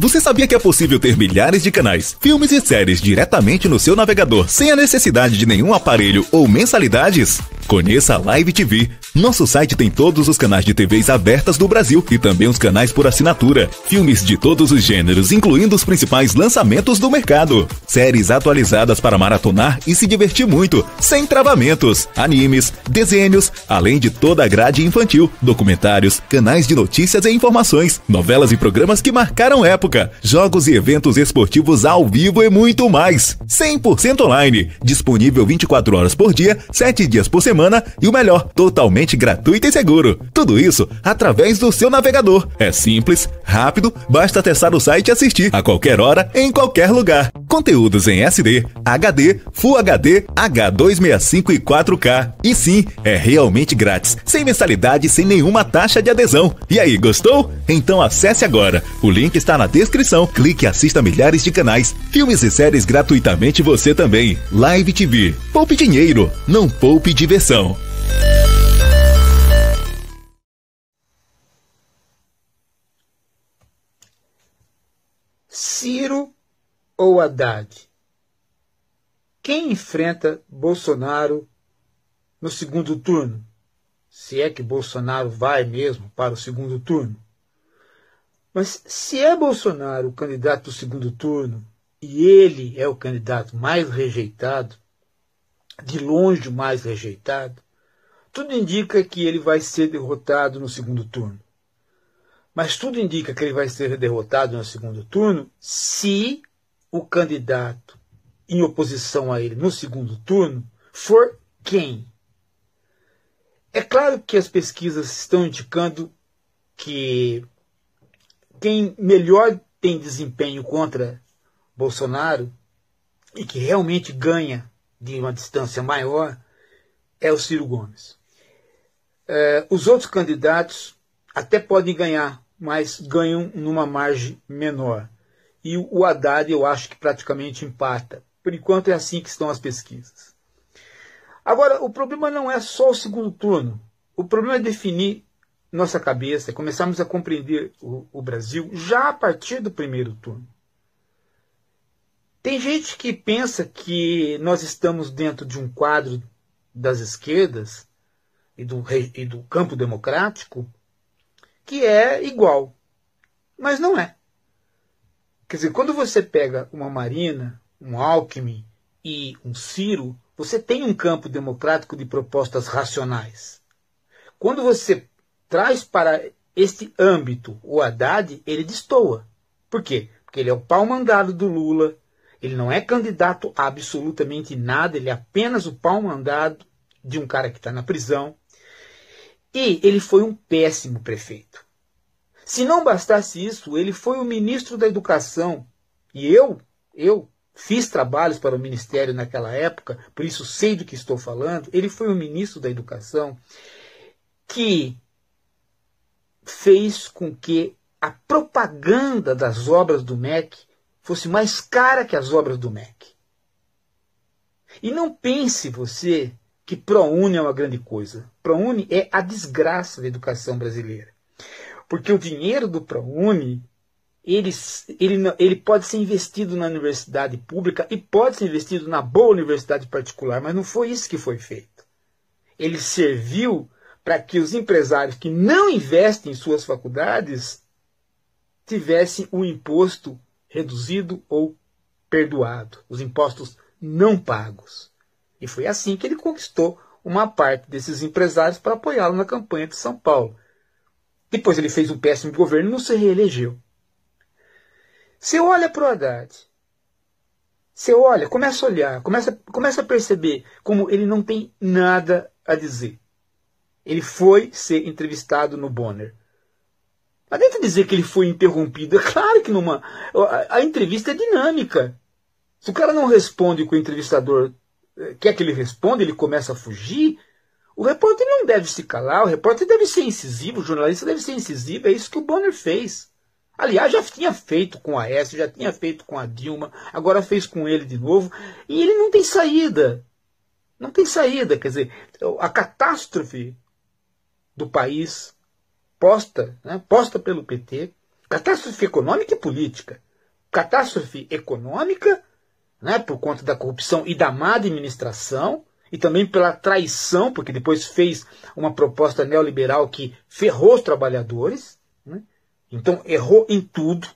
Você sabia que é possível ter milhares de canais, filmes e séries diretamente no seu navegador, sem a necessidade de nenhum aparelho ou mensalidades? Conheça a Live TV. Nosso site tem todos os canais de TVs abertas do Brasil e também os canais por assinatura. Filmes de todos os gêneros, incluindo os principais lançamentos do mercado. Séries atualizadas para maratonar e se divertir muito, sem travamentos. Animes, desenhos, além de toda a grade infantil, documentários, canais de notícias e informações, novelas e programas que marcaram época, jogos e eventos esportivos ao vivo e muito mais. 100% online. Disponível 24 horas por dia, 7 dias por semana semana e o melhor, totalmente gratuito e seguro. Tudo isso através do seu navegador. É simples, rápido, basta acessar o site e assistir a qualquer hora, em qualquer lugar. Conteúdos em SD, HD, Full HD, H265 e 4K. E sim, é realmente grátis, sem mensalidade, sem nenhuma taxa de adesão. E aí, gostou? Então acesse agora. O link está na descrição. Clique e assista milhares de canais, filmes e séries gratuitamente você também. Live TV. Poupe dinheiro, não poupe diversão. Ciro ou Haddad? Quem enfrenta Bolsonaro no segundo turno? Se é que Bolsonaro vai mesmo para o segundo turno. Mas se é Bolsonaro o candidato do segundo turno e ele é o candidato mais rejeitado, de longe o mais rejeitado, tudo indica que ele vai ser derrotado no segundo turno. Mas tudo indica que ele vai ser derrotado no segundo turno se o candidato em oposição a ele no segundo turno for quem? É claro que as pesquisas estão indicando que quem melhor tem desempenho contra Bolsonaro e que realmente ganha de uma distância maior é o Ciro Gomes. É, os outros candidatos até podem ganhar, mas ganham numa margem menor e o Haddad eu acho que praticamente empata. Por enquanto é assim que estão as pesquisas. Agora, o problema não é só o segundo turno. O problema é definir nossa cabeça, é começarmos a compreender o, o Brasil já a partir do primeiro turno. Tem gente que pensa que nós estamos dentro de um quadro das esquerdas e do, e do campo democrático que é igual. Mas não é. Quer dizer, quando você pega uma Marina, um Alckmin e um Ciro, você tem um campo democrático de propostas racionais. Quando você traz para este âmbito o Haddad, ele destoa. Por quê? Porque ele é o pau mandado do Lula, ele não é candidato a absolutamente nada, ele é apenas o pau mandado de um cara que está na prisão. E ele foi um péssimo prefeito. Se não bastasse isso, ele foi o ministro da Educação. E eu, eu fiz trabalhos para o ministério naquela época, por isso sei do que estou falando. Ele foi o ministro da Educação que fez com que a propaganda das obras do MEC fosse mais cara que as obras do MEC. E não pense você que ProUni é uma grande coisa. ProUni é a desgraça da educação brasileira. Porque o dinheiro do ProUni ele, ele, ele pode ser investido na universidade pública e pode ser investido na boa universidade particular, mas não foi isso que foi feito. Ele serviu para que os empresários que não investem em suas faculdades tivessem o imposto reduzido ou perdoado, os impostos não pagos. E foi assim que ele conquistou uma parte desses empresários para apoiá-lo na campanha de São Paulo. Depois ele fez um péssimo governo e não se reelegeu. Você olha para o Haddad. Você olha, começa a olhar, começa, começa a perceber como ele não tem nada a dizer. Ele foi ser entrevistado no Bonner. dentro de dizer que ele foi interrompido. É claro que numa. A, a entrevista é dinâmica. Se o cara não responde o que o entrevistador eh, quer que ele responda, ele começa a fugir. O repórter não deve se calar, o repórter deve ser incisivo, o jornalista deve ser incisivo, é isso que o Bonner fez. Aliás, já tinha feito com a S, já tinha feito com a Dilma, agora fez com ele de novo, e ele não tem saída. Não tem saída, quer dizer, a catástrofe do país posta, né, posta pelo PT, catástrofe econômica e política, catástrofe econômica, né, por conta da corrupção e da má administração, e também pela traição, porque depois fez uma proposta neoliberal que ferrou os trabalhadores. Né? Então errou em tudo,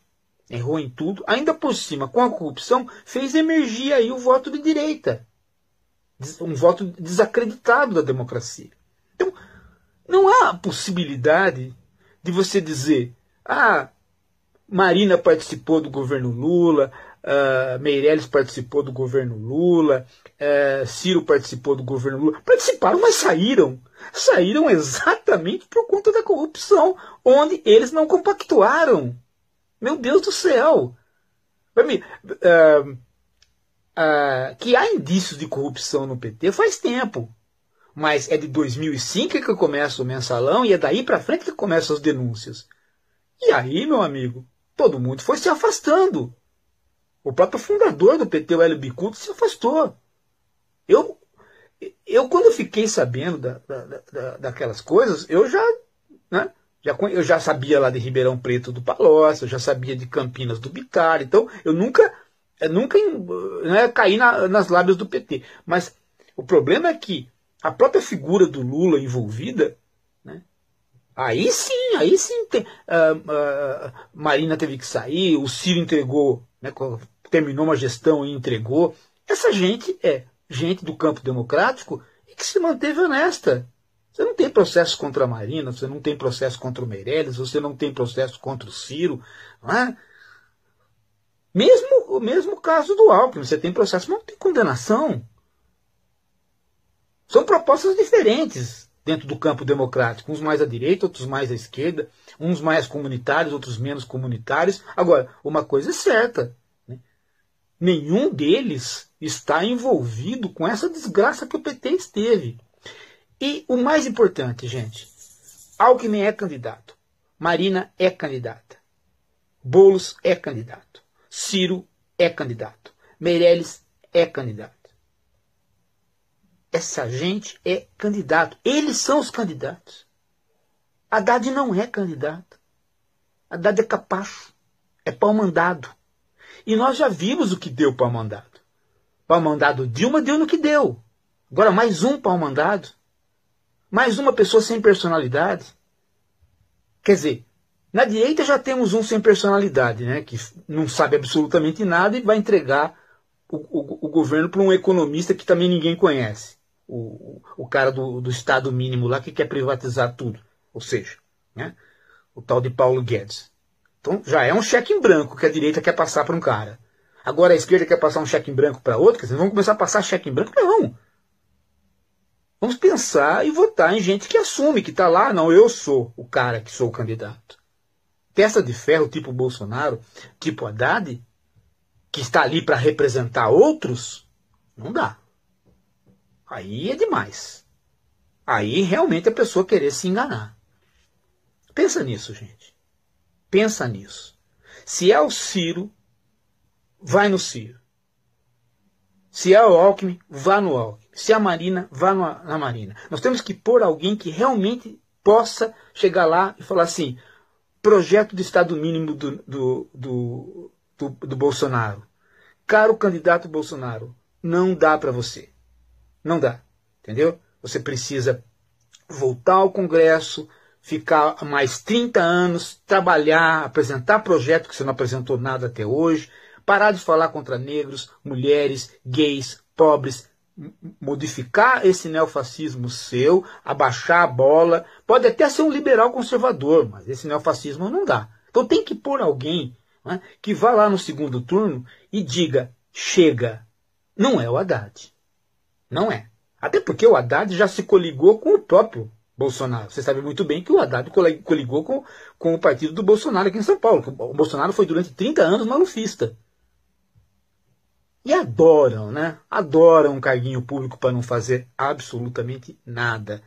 errou em tudo. Ainda por cima, com a corrupção, fez emergir aí o voto de direita, um voto desacreditado da democracia. Então não há possibilidade de você dizer, ah, Marina participou do governo Lula, Uh, Meirelles participou do governo Lula, uh, Ciro participou do governo Lula. Participaram, mas saíram. Saíram exatamente por conta da corrupção, onde eles não compactuaram. Meu Deus do céu! Uh, que há indícios de corrupção no PT faz tempo. Mas é de 2005 que começa o mensalão e é daí para frente que começam as denúncias. E aí, meu amigo, todo mundo foi se afastando. O próprio fundador do PT, o Hélio Bicudo, se afastou. Eu, eu quando fiquei sabendo da, da, da, daquelas coisas, eu já, né, já, eu já sabia lá de Ribeirão Preto do Palócio, eu já sabia de Campinas do Bitar, então eu nunca, eu nunca né, caí na, nas lábias do PT. Mas o problema é que a própria figura do Lula envolvida, né, aí sim, aí sim, tem, ah, ah, Marina teve que sair, o Ciro entregou né, terminou uma gestão e entregou. Essa gente é gente do campo democrático e que se manteve honesta. Você não tem processo contra a Marina, você não tem processo contra o Meirelles, você não tem processo contra o Ciro, não é? Mesmo o mesmo caso do Alckmin, você tem processo, mas não tem condenação. São propostas diferentes dentro do campo democrático, uns mais à direita, outros mais à esquerda, uns mais comunitários, outros menos comunitários. Agora, uma coisa é certa, Nenhum deles está envolvido com essa desgraça que o PT esteve. E o mais importante, gente, Alckmin é candidato, Marina é candidata, Bolos é candidato, Ciro é candidato, Meirelles é candidato. Essa gente é candidato. Eles são os candidatos. Haddad não é candidato. Haddad é capacho, é pau mandado. E nós já vimos o que deu para o mandado. Para o mandado Dilma deu no que deu. Agora mais um para o mandado. Mais uma pessoa sem personalidade. Quer dizer, na direita já temos um sem personalidade, né, que não sabe absolutamente nada e vai entregar o, o, o governo para um economista que também ninguém conhece. O, o cara do, do Estado mínimo lá que quer privatizar tudo. Ou seja, né, o tal de Paulo Guedes. Então já é um cheque em branco que a direita quer passar para um cara. Agora a esquerda quer passar um cheque em branco para outro, quer dizer, vamos começar a passar cheque em branco? Não. Vamos pensar e votar em gente que assume, que está lá, não, eu sou o cara que sou o candidato. Peça de ferro tipo Bolsonaro, tipo Haddad, que está ali para representar outros, não dá. Aí é demais. Aí realmente a pessoa querer se enganar. Pensa nisso, gente. Pensa nisso. Se é o Ciro, vai no Ciro. Se é o Alckmin, vá no Alckmin. Se é a Marina, vá na Marina. Nós temos que pôr alguém que realmente possa chegar lá e falar assim: projeto de Estado mínimo do, do, do, do, do Bolsonaro. Caro candidato Bolsonaro, não dá para você. Não dá. Entendeu? Você precisa voltar ao Congresso, ficar mais 30 anos, trabalhar, apresentar projeto que você não apresentou nada até hoje, parar de falar contra negros, mulheres, gays, pobres, modificar esse neofascismo seu, abaixar a bola. Pode até ser um liberal conservador, mas esse neofascismo não dá. Então tem que pôr alguém né, que vá lá no segundo turno e diga: chega. Não é o Haddad. Não é. Até porque o Haddad já se coligou com o próprio Bolsonaro. Você sabe muito bem que o Haddad coligou com, com o partido do Bolsonaro aqui em São Paulo. O Bolsonaro foi durante 30 anos malufista. E adoram, né? Adoram um carguinho público para não fazer absolutamente nada.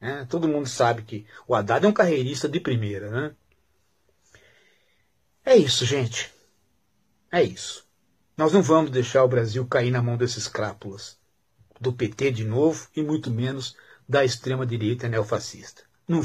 Né? Todo mundo sabe que o Haddad é um carreirista de primeira, né? É isso, gente. É isso. Nós não vamos deixar o Brasil cair na mão desses crápulas. Do PT de novo e muito menos da extrema-direita neofascista. Não